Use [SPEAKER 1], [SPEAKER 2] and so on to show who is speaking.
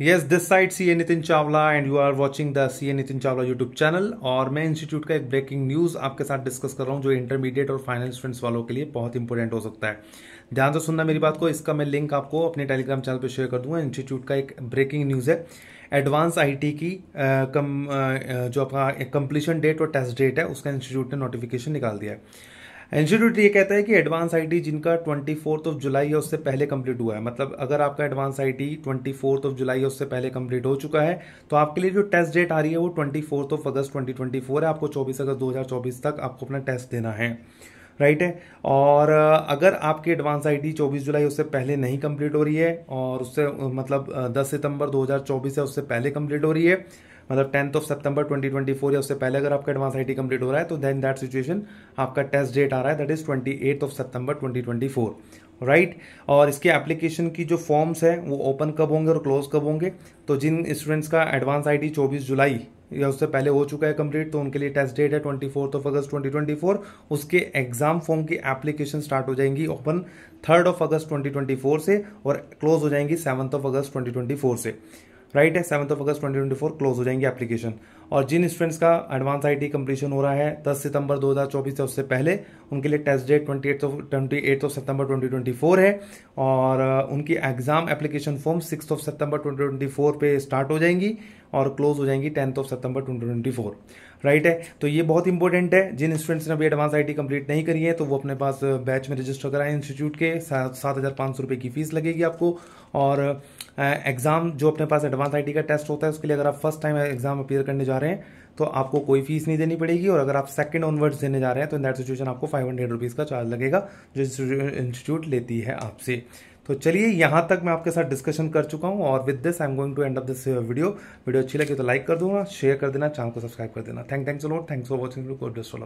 [SPEAKER 1] Yes this side C A Nitin Chawla and you are watching the C A Nitin Chawla YouTube channel और मैं institute का एक breaking news आपके साथ डिस्कस कर रहा हूँ जो इंटरमीडिएट और फाइनल स्टूडेंट्स वालों के लिए बहुत इंपॉर्टेंट हो सकता है ध्यान से सुनना मेरी बात को इसका मैं लिंक आपको अपने टेलीग्राम चैनल पर शेयर कर दूंगा इंस्टीट्यूट का एक ब्रेकिंग न्यूज़ है एडवांस आईटी की आ, कम आ, जो आपका कंप्लीशन डेट और टेस्ट डेट है उसका इंस्टीट्यूट ने नोटिफिकेशन निकाल दिया है इंस्टीट्यूट ये कहता है कि एडवांस आईटी जिनका ट्वेंटी फोर्थ ऑफ जुलाई या उससे पहले कंप्लीट हुआ है मतलब अगर आपका advance IT twenty fourth of July या उससे पहले कंप्लीट हो चुका है तो आपके लिए जो टेस्ट डेट आ रही है वो twenty fourth of August twenty twenty four है आपको चौबीस अगस्त दो हज़ार चौबीस तक आपको अपना टेस्ट देना है राइट है और अगर आपकी एडवांस आईटी 24 जुलाई उससे पहले नहीं कंप्लीट हो रही है और उससे मतलब 10 सितंबर 2024 है उससे पहले कंप्लीट हो रही है मतलब टेंथ ऑफ सितंबर 2024 या उससे पहले अगर आपका एडवांस आईटी कंप्लीट हो रहा है तो देन दैट सिचुएशन आपका टेस्ट डेट आ रहा है that is twenty of September 2024 right right? और इसके एप्लीकेशन की जो फॉर्म्स है वो ओपन कब होंगे और क्लोज कब होंगे तो जिन स्टूडेंट्स का एडवांस आईडी 24 जुलाई या उससे पहले हो चुका है कंप्लीट तो उनके लिए टेस्ट डेट है ट्वेंटी फोर्थ ऑफ अगस्त 2024 उसके एग्जाम फॉर्म की एप्लीकेशन स्टार्ट हो जाएंगी ओपन थर्ड ऑफ अगस्त 2024 से और क्लोज हो जाएंगी सेवन्थ ऑफ अगस्त 2024 से राइट है seventh of August twenty twenty four close हो जाएंगी एप्लीकेशन और जिन स्टूडेंट्स का एडवांस आईटी कंप्लीशन हो रहा है 10 सितंबर 2024 से उससे पहले उनके लिए test date twenty eight of twenty eight of September 2024 है और उनकी exam application form six of September 2024 पे स्टार्ट हो जाएंगी और क्लोज हो जाएंगी टेंथ ऑफ सितंबर 2024 राइट है तो ये बहुत इंपॉर्टेंट है जिन स्टूडेंट्स ने अभी एडवांस आईटी कंप्लीट नहीं करी है तो वो अपने पास बैच में रजिस्टर कराएं इंस्टीट्यूट के सात हज़ार पाँच सौ रुपये की फीस लगेगी आपको और एग्ज़ाम जो अपने पास एडवांस आईटी का टेस्ट होता है उसके लिए अगर आप फर्स्ट टाइम एग्जाम अपेयर करने जा रहे हैं तो आपको कोई फीस नहीं देनी पड़ेगी और अगर आप सेकंड ऑनवर्ड्स देने जा रहे हैं तो इन दैट सिचुएशन आपको फाइव हंड्रेड रुपीज़ का चार्ज लगेगा जो इंस्टीट्यूट लेती है आपसे तो चलिए यहाँ तक मैं आपके साथ डिस्कशन कर चुका हूँ और with this I am going to end of this video video अच्छी लगी तो लाइक कर दूंगा शेयर कर देना चैनल को सब्सक्राइब कर देना thank thanks so lot thanks for watching